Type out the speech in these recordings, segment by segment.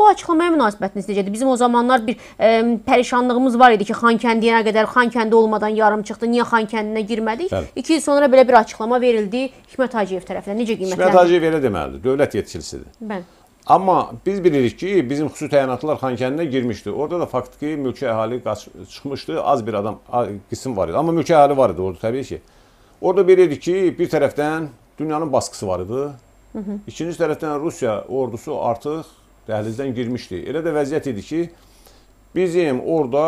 Bu açıqlamaya münasibətiniz necədir? Bizim o zamanlar bir ə, pərişanlığımız var idi ki, Xankəndiyə qədər Xankəndi olmadan yarım çıxdı. Niyə Xankəndinə girmədik? 2 il sonra belə bir açıqlama verildi Hikmət Hacıyev tərəfindən. Necə qiymətləndirir? Hikmət Hacıyev elə deməlidir. Dövlət yetkilisidir. Bəli. Amma biz bilirik ki, bizim xüsusi təyinatlar Xankəndinə girmişdi. Orada da faktiki mülki əhali çıxmışdı. Az bir adam qism var idi. Amma mülki əhali var idi orada təbii ki. Orada bilirik ki, bir tərəfdən dünyanın baskısı var idi. Hı -hı. İkinci tərəfdən Rusiya ordusu artıq Dəhlizdən girmişdi. Elə də vəziyyət idi ki, bizim orada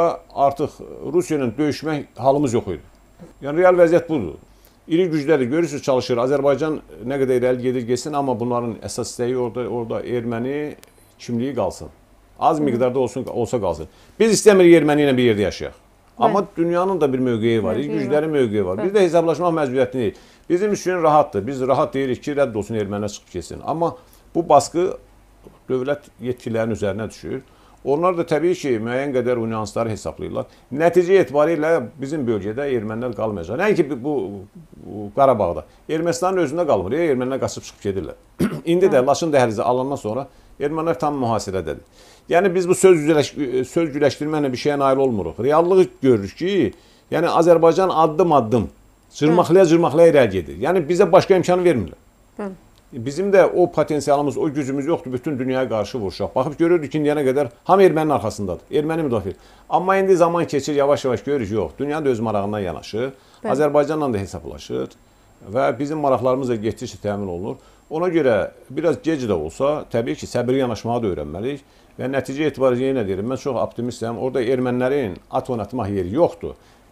artıq Rusiya ilə döyüşmək halımız yox idi. Yəni real vəziyyət budur. İri gücləri görürsüz çalışır. Azərbaycan nə qədər irəli gedir getsin, amma bunların əsas istəyi orada orada erməni kimliyi qalsın. Az miqdarda olsun olsa qalsın. Biz istəmirik erməni ilə bir yerdə yaşayaq. Amma Bəli. dünyanın da bir mövqeyi var, iri güclərin mövqeyi var. Bir də hesablaşmaq məcburiyyətindəyik. Bizim üçün rahatdır. Biz rahat deyirik ki, rədd olsun ermənilər çıxıb getsin. Amma bu baskı dövlət yetkilərinin üzərinə düşür. Onlar da təbii ki, müəyyən qədər nüansları hesablayırlar. Nəticə etibarilə bizim bölgədə ermənilər qalmayacaq. Nəinki bu, bu Qarabağda. Ermənistanın özündə qalmır. Ermənilər qaçıb çıxıb gedirlər. İndi də hə. Laçın dəhlizi alınandan sonra ermənilər tam mühasirədədir. Yəni biz bu söz güləş söz güləşdirməklə bir şeyə nail olmuruq. Reallığı görürük ki, yəni Azərbaycan addım-addım cırmaqlaya-cırmaqlaya irəli gedir. Yəni bizə başqa imkanı vermirlər. Hı bizim də o potensialımız, o gücümüz yoxdur bütün dünyaya qarşı vuruşaq. Baxıb görürdük ki, indiyənə qədər hamı ermənin arxasındadır. Erməni müdafiə. Amma indi zaman keçir, yavaş-yavaş görürük, yox. Dünya da öz marağından yanaşır. Bəli. Azərbaycanla da hesablaşır və bizim maraqlarımız da getdikcə təmin olunur. Ona görə biraz gec də olsa, təbii ki, səbirli yanaşmağı da öyrənməliyik. Və nəticə etibarilə yenə deyirəm, mən çox optimistəm. Orada ermənilərin at oynatmaq yeri yoxdur.